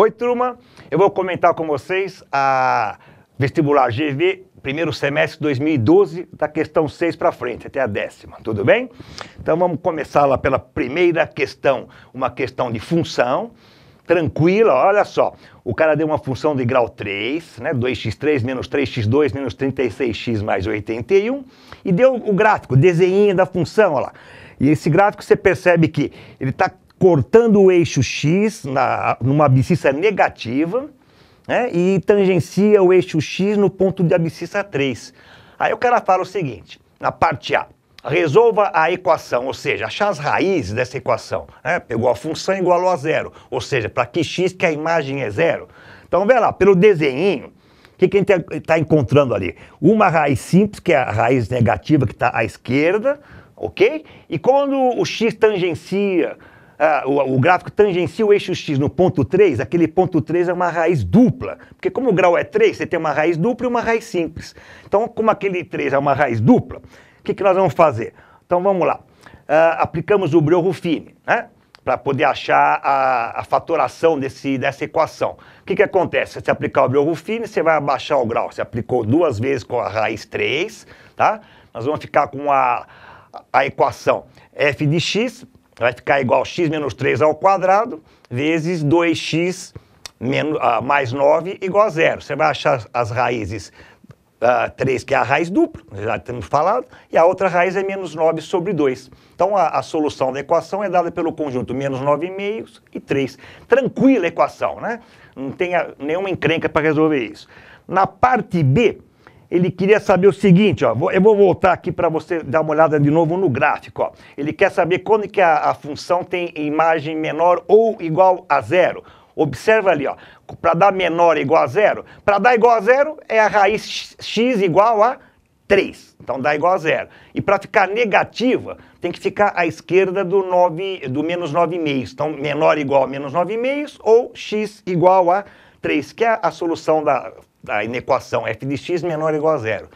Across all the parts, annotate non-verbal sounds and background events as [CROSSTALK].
Oi, turma. Eu vou comentar com vocês a vestibular GV, primeiro semestre 2012, da questão 6 para frente, até a décima, tudo bem? Então vamos começar lá pela primeira questão, uma questão de função, tranquila, olha só. O cara deu uma função de grau 3, né, 2x3 menos 3x2 menos 36x mais 81, e deu o gráfico, desenho da função, olha lá. E esse gráfico você percebe que ele está cortando o eixo X na, numa abscissa negativa né, e tangencia o eixo X no ponto de abscissa 3. Aí o cara fala o seguinte, na parte A, resolva a equação, ou seja, achar as raízes dessa equação. Né, pegou a função igual a zero, ou seja, para que x que a imagem é zero. Então, vê lá, pelo desenho, o que, que a gente está encontrando ali? Uma raiz simples, que é a raiz negativa que está à esquerda, ok? E quando o x tangencia ah, o, o, gráfico tangencia o eixo x no ponto 3, aquele ponto 3 é uma raiz dupla. Porque como o grau é 3, você tem uma raiz dupla e uma raiz simples. Então, como aquele 3 é uma raiz dupla, o que, que nós vamos fazer? Então, vamos lá. Ah, aplicamos o brio né? para poder achar a, a, fatoração desse, dessa equação. O que, que acontece? Se você aplicar o brio você vai abaixar o grau. Você aplicou duas vezes com a raiz 3, tá? Nós vamos ficar com a, a equação f de x vai ficar igual a x menos 3 ao quadrado vezes 2x menos, uh, mais 9 igual a zero. Você vai achar as raízes uh, ah, 3, que é a raiz dupla, já temos falado, e a outra raiz é menos 9 sobre 2. Então, a, a solução da equação é dada pelo conjunto menos 9 meios e 3. Tranquila equação, né? Não tem a, nenhuma encrenca para resolver isso. Na parte B, ele queria saber o seguinte, ó, eu vou voltar aqui para você dar uma olhada de novo no gráfico. Ó. Ele quer saber quando que a, a função tem imagem menor ou igual a zero. Observa ali, ó, para dar menor igual a zero, para dar igual a zero é a raiz x igual a 3, então dá igual a zero. E para ficar negativa, tem que ficar à esquerda do, 9, do menos 9,5. Então, menor igual a menos 9,5 ou x igual a 3, que é a solução da a inequação f de x menor ou igual a zero.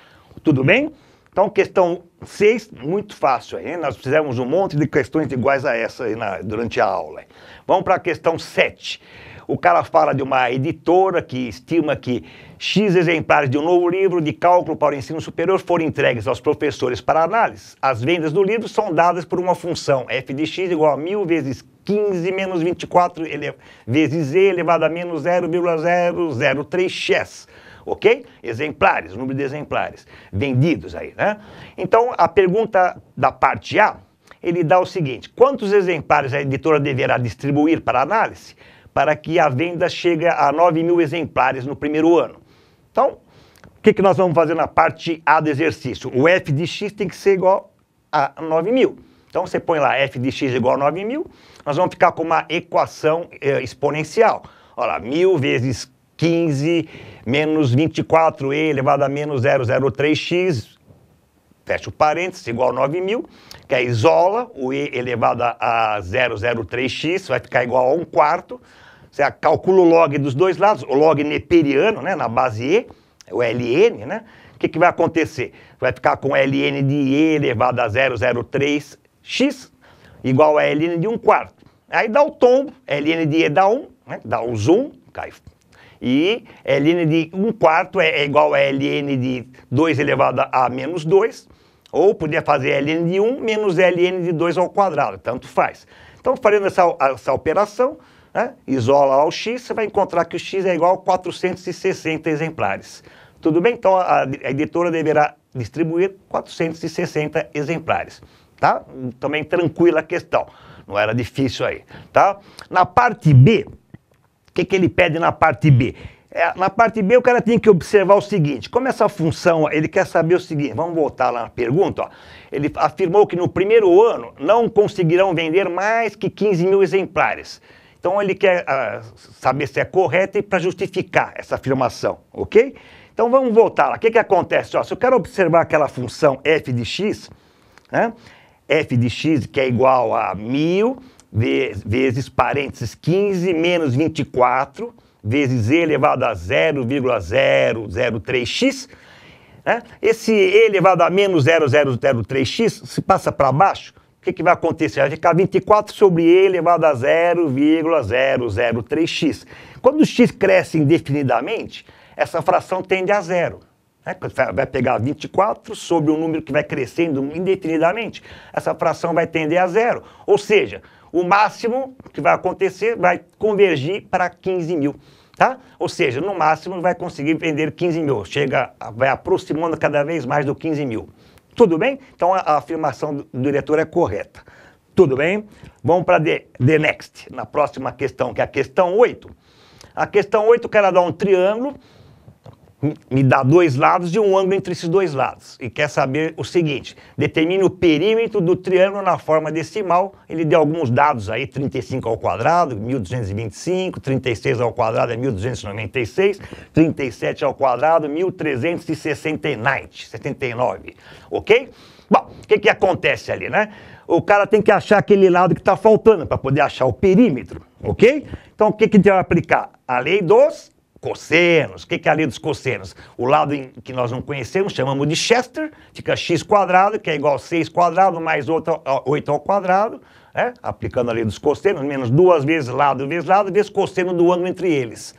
Tudo bem? Então, questão 6, muito fácil. Hein? Nós fizemos um monte de questões iguais a essa na, durante a aula. Vamos para a questão 7 o cara fala de uma editora que estima que X exemplares de um novo livro de cálculo para o ensino superior foram entregues aos professores para análise. As vendas do livro são dadas por uma função f de x igual a 1.000 vezes 15 menos 24 ele, vezes z elevado a menos 0,003x ok? Exemplares, número de exemplares vendidos aí, né? Então, a pergunta da parte A, ele dá o seguinte, quantos exemplares a editora deverá distribuir para análise? para que a venda chegue a 9 mil exemplares no primeiro ano. Então, o que, que nós vamos fazer na parte A do exercício? O F de X tem que ser igual a 9 mil. Então, você põe lá F de X é igual a 9 mil, nós vamos ficar com uma equação eh, exponencial. Olha lá, 1.000 vezes 15 menos 24e elevado a menos 003x, fecha o parênteses, igual a 9 mil, que é isola o e elevado a 003x, vai ficar igual a 1 quarto, você calcula o log dos dois lados, o log neperiano, né, na base E, o LN, né? O que, que vai acontecer? Vai ficar com LN de E elevado a 003x igual a LN de 1 quarto. Aí dá o tombo, LN de E dá 1, né? dá o zoom, cai. E LN de 1 quarto é, é, igual a LN de 2 elevado a menos 2, ou podia fazer LN de 1 menos LN de 2 ao quadrado, tanto faz. Então, fazendo essa, essa operação, né? isola lá o X, você vai encontrar que o X é igual a 460 exemplares. Tudo bem? Então a, a editora deverá distribuir 460 exemplares, tá? Também tranquila a questão, não era difícil aí, tá? Na parte B, o que, que ele pede na parte B? É, na parte B, o cara tem que observar o seguinte: como essa função, ele quer saber o seguinte, vamos voltar lá na pergunta. Ó. Ele afirmou que no primeiro ano não conseguirão vender mais que 15 mil exemplares. Então ele quer ah, saber se é correta e para justificar essa afirmação, ok? Então vamos voltar lá. O que, que acontece? Ó, se eu quero observar aquela função f de x, né? f de x que é igual a 1.000 vezes parênteses 15 menos 24 vezes e elevado a 0,003x, né? esse e elevado a menos 0,003x se passa para baixo, que, que vai acontecer? Vai ficar 24 sobre E elevado a 0,003x. Quando x cresce indefinidamente, essa fração tende a zero. Né? Vai pegar 24 sobre um número que vai crescendo indefinidamente, essa fração vai tender a zero. Ou seja, o máximo que vai acontecer vai convergir para 15 mil. Tá? Ou seja, no máximo vai conseguir vender 15 mil, chega, vai aproximando cada vez mais do 15 mil. Tudo bem? Então a, afirmação do, diretor é correta. Tudo bem? Vamos para the, the next, na próxima questão, que é a questão 8. A questão 8, o cara dá um triângulo me dá dois lados e um ângulo entre esses dois lados. E quer saber o seguinte, determine o perímetro do triângulo na forma decimal, ele deu alguns dados aí, 35 ao quadrado, 1225, 36 ao quadrado é 1296, 37 ao quadrado, 1369, 79, ok? Bom, o que, que acontece ali, né? O cara tem que achar aquele lado que está faltando para poder achar o perímetro, ok? Então, o que, que ele vai aplicar? A lei dos cossenos. O que é a lei dos cossenos? O lado em, que nós não conhecemos chamamos de Chester, fica x quadrado, que é igual a 6 quadrado mais 8 ao, 8 ao quadrado, né? aplicando a lei dos cossenos, menos duas vezes lado vezes lado, vezes cosseno do ângulo entre eles.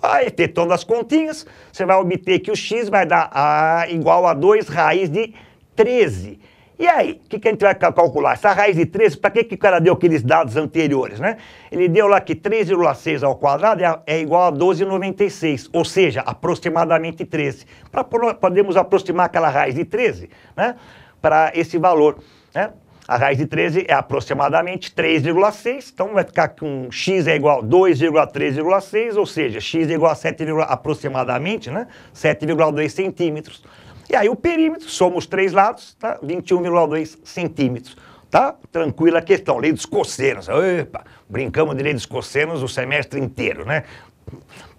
Aí, tetando as continhas, você vai obter que o x vai dar a igual a 2 raiz de 13. E aí, o que, que a gente vai calcular? Essa raiz de 13, para que, que o cara deu aqueles dados anteriores, né? Ele deu lá que 13,6 ao quadrado é, é igual a 12,96, ou seja, aproximadamente 13. Para podemos aproximar aquela raiz de 13, né? Para esse valor, né? A raiz de 13 é aproximadamente 3,6, então vai ficar com x é igual a 2,3,6, ou seja, x é igual a 7, aproximadamente, né? 7,2 centímetros. E aí o perímetro, somos três lados, tá? 21,2 centímetros. Tá? Tranquila questão. Lei dos cossenos. Opa, brincamos de lei dos cossenos o semestre inteiro, né?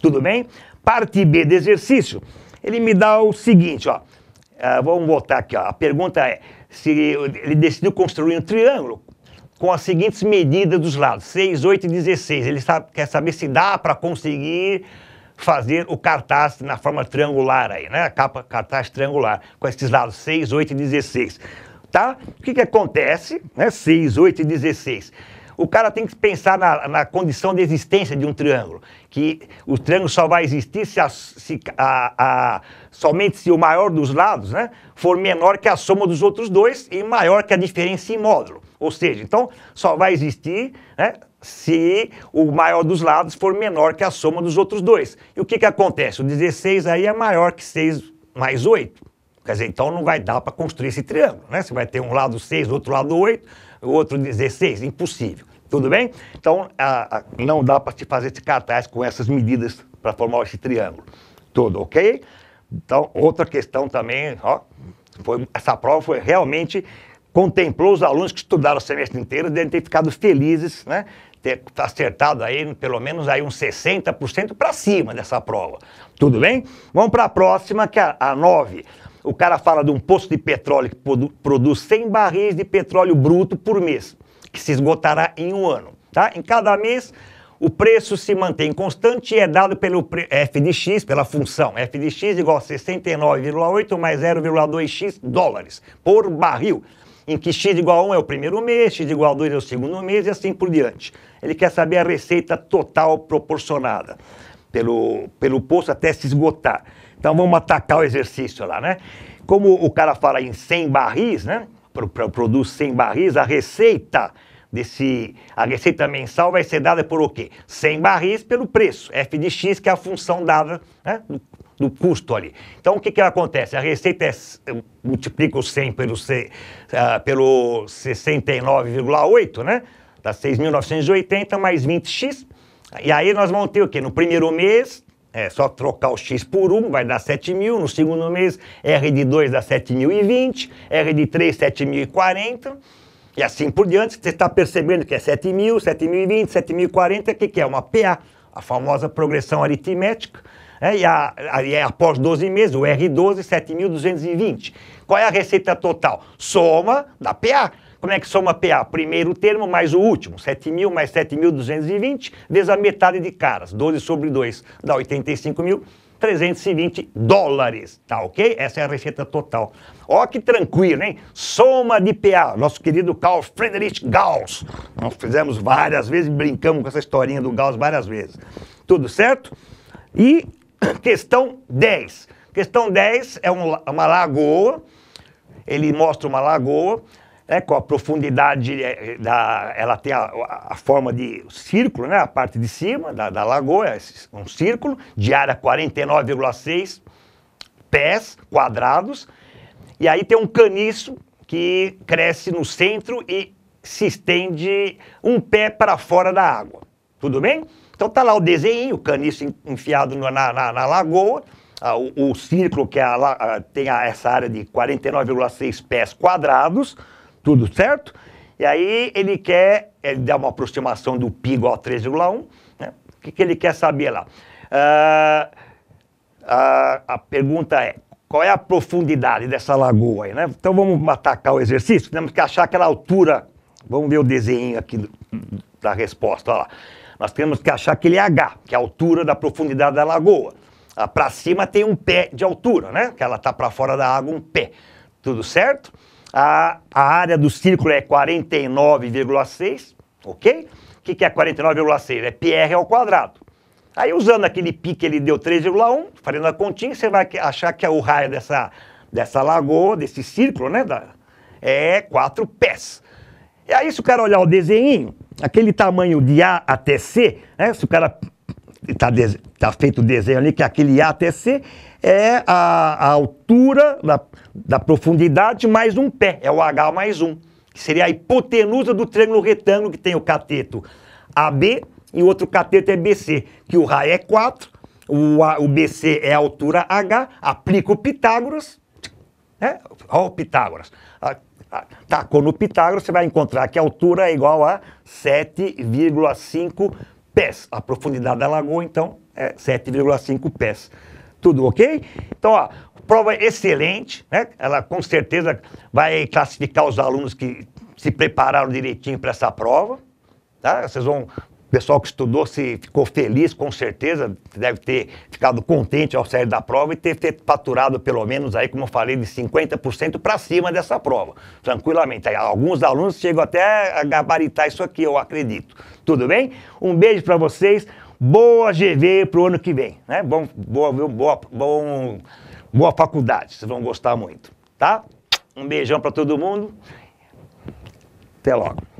Tudo bem? Parte B do exercício, ele me dá o seguinte, ó. Uh, vamos voltar aqui, ó. A pergunta é se ele decidiu construir um triângulo com as seguintes medidas dos lados, 6, 8 e 16. Ele sabe, quer saber se dá para conseguir fazer o cartaz na forma triangular aí, né? A capa, cartaz triangular, com esses lados 6, 8 e 16. Tá? O que, que acontece, né? 6, 8 e 16 o cara tem que pensar na, na, condição de existência de um triângulo. Que o triângulo só vai existir se, a, se a, a, somente se o maior dos lados né, for menor que a soma dos outros dois e maior que a diferença em módulo. Ou seja, então só vai existir né, se o maior dos lados for menor que a soma dos outros dois. E o que, que acontece? O 16 aí é maior que 6 mais 8. Quer dizer, então não vai dar para construir esse triângulo, né? Você vai ter um lado 6, outro lado 8, outro 16, impossível. Tudo bem? Então, a, a, não dá para se fazer esse cartaz com essas medidas para formar esse triângulo. Tudo ok? Então, outra questão também, ó, foi, essa prova foi realmente contemplou os alunos que estudaram o semestre inteiro, devem ter ficado felizes, né? está acertado aí pelo menos aí uns 60% para cima dessa prova. Tudo bem? Vamos para a próxima, que é a 9. O cara fala de um poço de petróleo que produz 100 barris de petróleo bruto por mês, que se esgotará em um ano. Tá? Em cada mês, o preço se mantém constante e é dado pelo f pela função f igual a 69,8 mais 0,2x dólares por barril em que x igual a 1 é o primeiro mês, x igual a 2 é o segundo mês e assim por diante. Ele quer saber a receita total proporcionada pelo, pelo poço até se esgotar. Então vamos atacar o exercício lá, né? Como o cara fala em 100 barris, né? Pro, pro, produz 100 barris, a receita desse a receita mensal vai ser dada por o quê? 100 barris pelo preço, f de x, que é a função dada né, do custo ali. Então, o que, que acontece? A receita é, multiplica o 100 pelo, uh, pelo 69,8, né? Dá 6.980 mais 20x. E aí nós vamos ter o quê? No primeiro mês, é só trocar o x por 1, vai dar 7.000. No segundo mês, R de 2 dá 7.020, R de 3, 7.040. E assim por diante, você está percebendo que é 7.000, 7.020, 7.040, o que, que é? Uma PA, a famosa progressão aritmética é, e, a, a, e é após 12 meses, o R12, 7.220. Qual é a receita total? Soma da PA. Como é que soma PA? Primeiro termo mais o último, 7.000 mais 7.220, vezes a metade de caras, 12 sobre 2, dá 85.320 dólares, tá ok? Essa é a receita total. Ó que tranquilo, hein? Soma de PA, nosso querido Carl Friedrich Gauss. Nós fizemos várias vezes, brincamos com essa historinha do Gauss várias vezes. Tudo certo? E [COUGHS] Questão 10. Questão 10 é um, uma lagoa, ele mostra uma lagoa, né, com a profundidade, é, da, ela tem a, a, forma de círculo, né, a parte de cima da, da lagoa, é um círculo, de área 49,6 pés quadrados, e aí tem um caniço que cresce no centro e se estende um pé para fora da água. Tudo bem? Então tá lá o desenho, o caniço enfiado na, na, na lagoa, ah, o, o, círculo que é a, a, ah, tem a, essa área de 49,6 pés quadrados, tudo certo? E aí ele quer, ele dá uma aproximação do π igual a 3,1, né? o que, que, ele quer saber lá? a, ah, a pergunta é, qual é a profundidade dessa lagoa aí, né? Então vamos atacar o exercício, temos que achar aquela altura, vamos ver o desenho aqui da resposta, olha lá. Nós temos que achar aquele H, que é a altura da profundidade da lagoa. Ah, para cima tem um pé de altura, né? Que ela está para fora da água, um pé. Tudo certo? A, a área do círculo é 49,6, ok? O que, que é 49,6? É PR ao quadrado. Aí usando aquele pi que ele deu 3,1, fazendo a continha, você vai achar que é o raio dessa, dessa lagoa, desse círculo, né? Da, é 4 pés. E aí se o cara olhar o desenho, aquele tamanho de A até C, né? se o cara está tá feito o desenho ali, que é aquele A até C, é a, a altura da, da, profundidade mais um pé, é o H mais um, que seria a hipotenusa do triângulo retângulo, que tem o cateto AB e outro cateto é BC, que o raio é 4, o, a, o BC é a altura H, aplica o Pitágoras, né? Olha o Pitágoras. Tacou tá, no Pitágoras, você vai encontrar que a altura é igual a 7,5 pés. A profundidade da lagoa, então, é 7,5 pés. Tudo ok? Então, ó, prova excelente, né? Ela com certeza vai classificar os alunos que se prepararam direitinho para essa prova, tá? Vocês vão o pessoal que estudou se ficou feliz, com certeza, deve ter ficado contente ao sair da prova e ter, faturado pelo menos aí, como eu falei, de 50% para cima dessa prova, tranquilamente. Aí, alguns alunos chegam até a gabaritar isso aqui, eu acredito. Tudo bem? Um beijo para vocês, boa GV para o ano que vem, né? Bom, boa, boa, bom, boa faculdade, vocês vão gostar muito, tá? Um beijão para todo mundo, até logo.